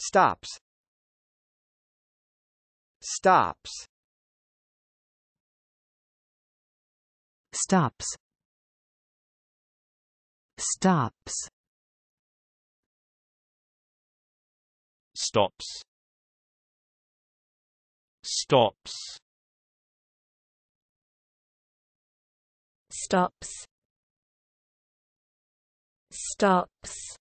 stops stops stops stops stops stops stops stops